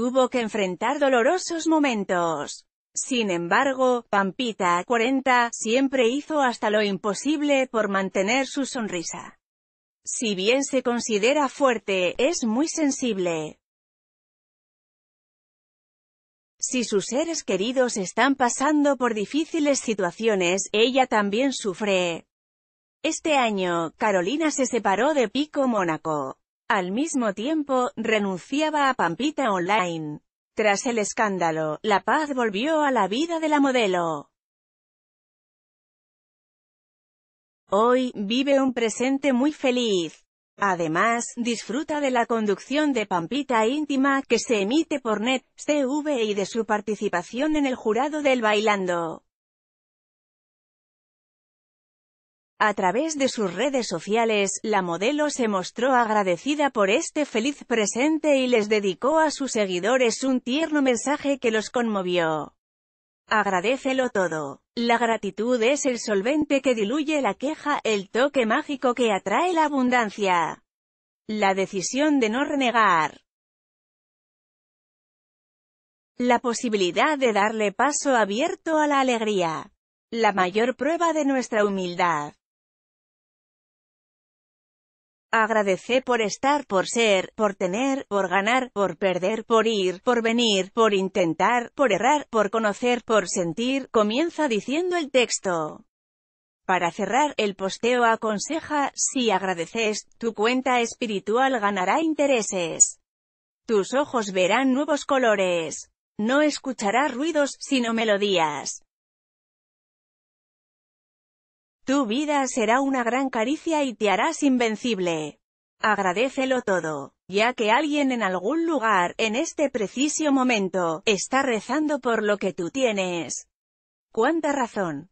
tuvo que enfrentar dolorosos momentos. Sin embargo, Pampita, 40, siempre hizo hasta lo imposible por mantener su sonrisa. Si bien se considera fuerte, es muy sensible. Si sus seres queridos están pasando por difíciles situaciones, ella también sufre. Este año, Carolina se separó de Pico Mónaco. Al mismo tiempo, renunciaba a Pampita Online. Tras el escándalo, La Paz volvió a la vida de la modelo. Hoy, vive un presente muy feliz. Además, disfruta de la conducción de Pampita Íntima, que se emite por Net, CV y de su participación en el jurado del Bailando. A través de sus redes sociales, la modelo se mostró agradecida por este feliz presente y les dedicó a sus seguidores un tierno mensaje que los conmovió. Agradecelo todo. La gratitud es el solvente que diluye la queja, el toque mágico que atrae la abundancia. La decisión de no renegar. La posibilidad de darle paso abierto a la alegría. La mayor prueba de nuestra humildad. Agradece por estar, por ser, por tener, por ganar, por perder, por ir, por venir, por intentar, por errar, por conocer, por sentir, comienza diciendo el texto. Para cerrar, el posteo aconseja, si agradeces, tu cuenta espiritual ganará intereses. Tus ojos verán nuevos colores. No escuchará ruidos, sino melodías. Tu vida será una gran caricia y te harás invencible. Agradecelo todo, ya que alguien en algún lugar, en este preciso momento, está rezando por lo que tú tienes. ¿Cuánta razón?